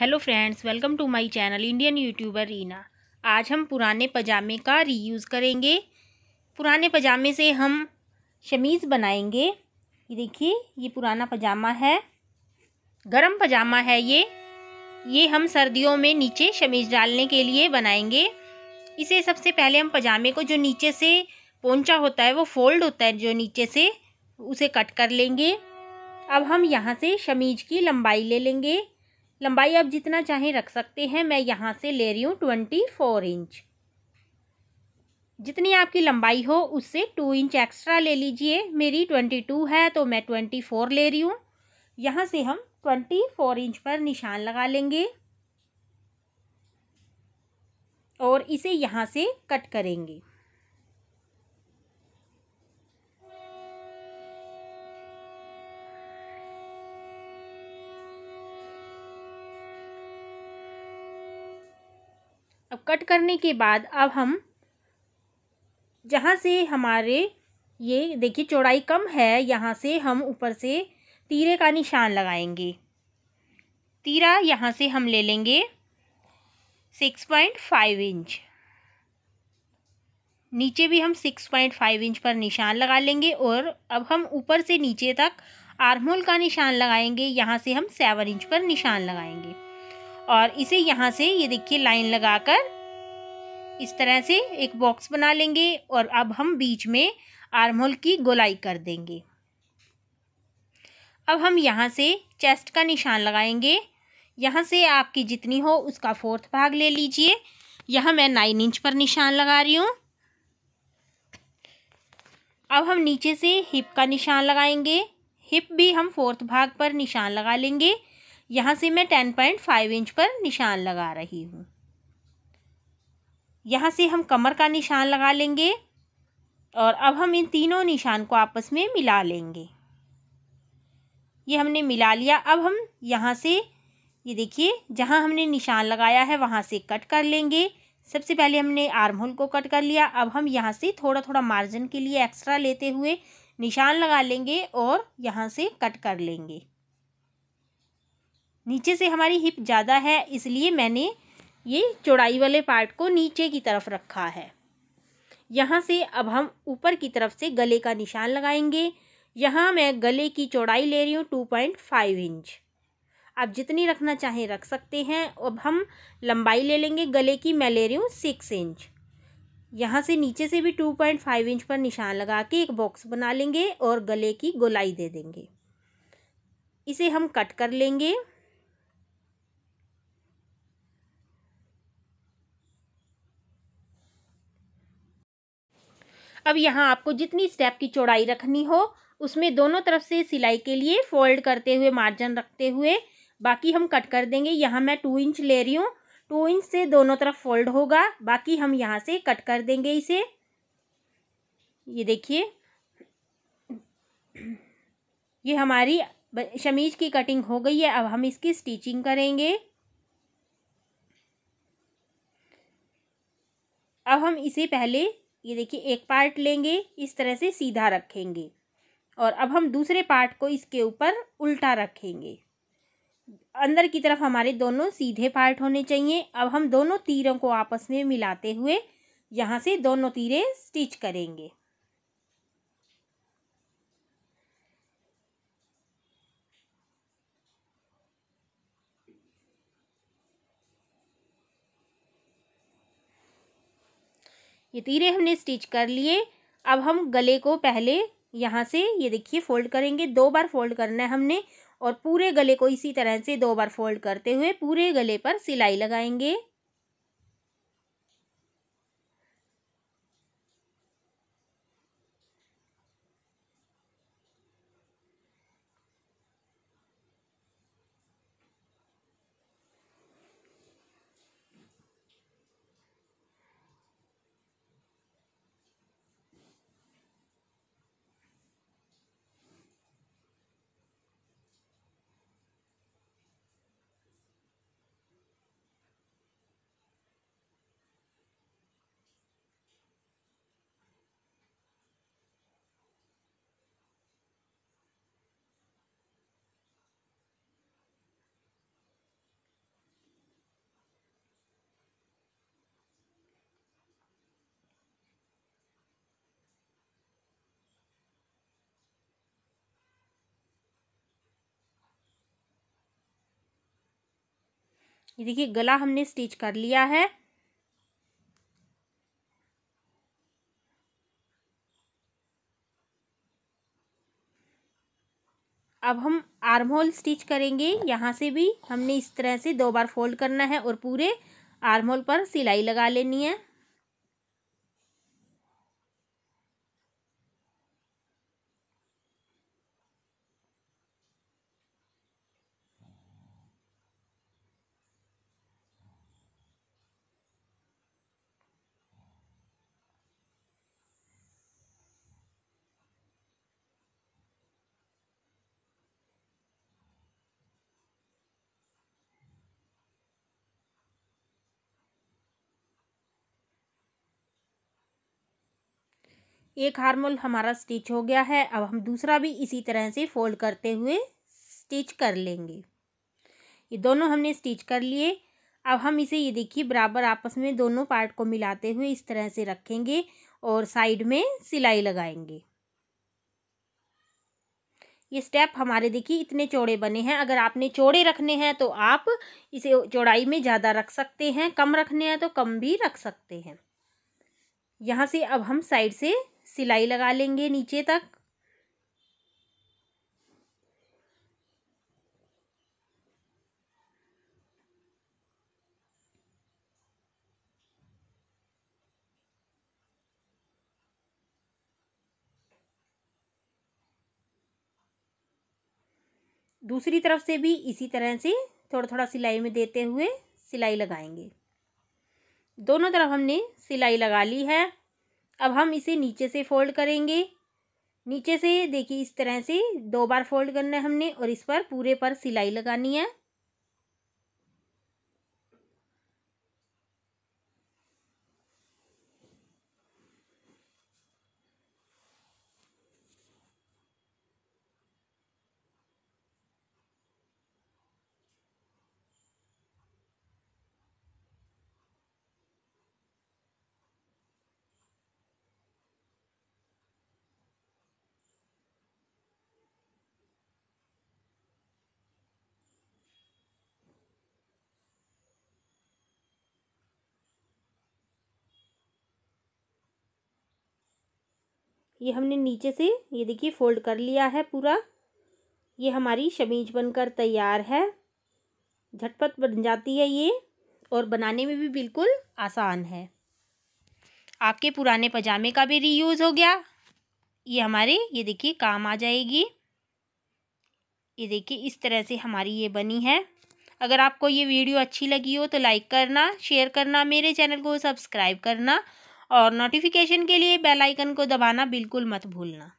hello friends welcome to my channel Indian YouTuber Reena आज हम पुराने पजामे का रीयूज़ करेंगे पुराने पजामे से हम शमीज़ बनाएंगे ये देखिए ये पुराना पजामा है गरम पजामा है ये ये हम सर्दियों में नीचे शमीज़ डालने के लिए बनाएंगे इसे सबसे पहले हम पजामे को जो नीचे से पोंचा होता है वो फोल्ड होता है जो नीचे से उसे कट कर लेंगे अब हम यहाँ से शमीज की लंबाई ले लेंगे लंबाई आप जितना चाहें रख सकते हैं मैं यहाँ से ले रही हूँ ट्वेंटी फोर इंच जितनी आपकी लंबाई हो उससे टू इंच एक्स्ट्रा ले लीजिए मेरी ट्वेंटी टू है तो मैं ट्वेंटी फोर ले रही हूँ यहाँ से हम ट्वेंटी फोर इंच पर निशान लगा लेंगे और इसे यहाँ से कट करेंगे अब तो कट करने के बाद अब हम जहाँ से हमारे ये देखिए चौड़ाई कम है यहाँ से हम ऊपर से तीरे का निशान लगाएंगे तीरा यहाँ से हम ले लेंगे सिक्स पॉइंट फाइव इंच नीचे भी हम सिक्स पॉइंट फाइव इंच पर निशान लगा लेंगे और अब हम ऊपर से नीचे तक आर्मोल का निशान लगाएंगे यहाँ से हम सेवन इंच पर निशान लगाएंगे और इसे यहाँ से ये देखिए लाइन लगाकर इस तरह से एक बॉक्स बना लेंगे और अब हम बीच में आर्म होल की गोलाई कर देंगे अब हम यहाँ से चेस्ट का निशान लगाएंगे यहाँ से आपकी जितनी हो उसका फोर्थ भाग ले लीजिए यहाँ मैं नाइन इंच पर निशान लगा रही हूँ अब हम नीचे से हिप का निशान लगाएंगे हिप भी हम फोर्थ भाग पर निशान लगा लेंगे यहाँ से मैं टेन पॉइंट फाइव इंच पर निशान लगा रही हूँ यहाँ से हम कमर का निशान लगा लेंगे और अब हम इन तीनों निशान को आपस में मिला लेंगे ये हमने मिला लिया अब हम यहाँ से ये देखिए जहाँ हमने निशान लगाया है वहाँ से कट कर लेंगे सबसे पहले हमने आर्म होल को कट कर लिया अब हम यहाँ से थोड़ा थोड़ा मार्जिन के लिए एक्स्ट्रा लेते हुए निशान लगा लेंगे और यहाँ से कट कर लेंगे नीचे से हमारी हिप ज़्यादा है इसलिए मैंने ये चौड़ाई वाले पार्ट को नीचे की तरफ रखा है यहाँ से अब हम ऊपर की तरफ से गले का निशान लगाएंगे यहाँ मैं गले की चौड़ाई ले रही हूँ टू पॉइंट फाइव इंच आप जितनी रखना चाहें रख सकते हैं अब हम लंबाई ले लेंगे गले की मैं ले रही हूँ सिक्स इंच यहाँ से नीचे से भी टू पॉइंट फाइव इंच पर निशान लगा के एक बॉक्स बना लेंगे और गले की गोलाई दे देंगे इसे हम कट कर लेंगे अब यहाँ आपको जितनी स्टेप की चौड़ाई रखनी हो उसमें दोनों तरफ से सिलाई के लिए फोल्ड करते हुए मार्जिन रखते हुए बाकी हम कट कर देंगे यहाँ मैं टू इंच ले रही हूँ टू इंच से दोनों तरफ फोल्ड होगा बाकी हम यहाँ से कट कर देंगे इसे ये देखिए ये हमारी शमीज़ की कटिंग हो गई है अब हम इसकी स्टिचिंग करेंगे अब हम इसे पहले ये देखिए एक पार्ट लेंगे इस तरह से सीधा रखेंगे और अब हम दूसरे पार्ट को इसके ऊपर उल्टा रखेंगे अंदर की तरफ हमारे दोनों सीधे पार्ट होने चाहिए अब हम दोनों तीरों को आपस में मिलाते हुए यहाँ से दोनों तीरें स्टिच करेंगे ये तीरे हमने स्टिच कर लिए अब हम गले को पहले यहाँ से ये देखिए फोल्ड करेंगे दो बार फोल्ड करना है हमने और पूरे गले को इसी तरह से दो बार फोल्ड करते हुए पूरे गले पर सिलाई लगाएंगे ये देखिए गला हमने स्टिच कर लिया है अब हम आर्म होल स्टिच करेंगे यहाँ से भी हमने इस तरह से दो बार फोल्ड करना है और पूरे आर्म होल पर सिलाई लगा लेनी है एक हारमोल हमारा स्टिच हो गया है अब हम दूसरा भी इसी तरह से फोल्ड करते हुए स्टिच कर लेंगे ये दोनों हमने स्टिच कर लिए अब हम इसे ये देखिए बराबर आपस में दोनों पार्ट को मिलाते हुए इस तरह से रखेंगे और साइड में सिलाई लगाएंगे ये स्टेप हमारे देखिए इतने चौड़े बने हैं अगर आपने चौड़े रखने हैं तो आप इसे चौड़ाई में ज़्यादा रख सकते हैं कम रखने हैं तो कम भी रख सकते हैं यहाँ से अब हम साइड से सिलाई लगा लेंगे नीचे तक दूसरी तरफ से भी इसी तरह से थोड़ा थोड़ा सिलाई में देते हुए सिलाई लगाएंगे दोनों तरफ हमने सिलाई लगा ली है अब हम इसे नीचे से फोल्ड करेंगे नीचे से देखिए इस तरह से दो बार फोल्ड करना है हमने और इस पर पूरे पर सिलाई लगानी है ये हमने नीचे से ये देखिए फोल्ड कर लिया है पूरा ये हमारी शमीज बनकर तैयार है झटपट बन जाती है ये और बनाने में भी बिल्कुल आसान है आपके पुराने पजामे का भी रीयूज़ हो गया ये हमारे ये देखिए काम आ जाएगी ये देखिए इस तरह से हमारी ये बनी है अगर आपको ये वीडियो अच्छी लगी हो तो लाइक करना शेयर करना मेरे चैनल को सब्सक्राइब करना और नोटिफिकेशन के लिए बेल आइकन को दबाना बिल्कुल मत भूलना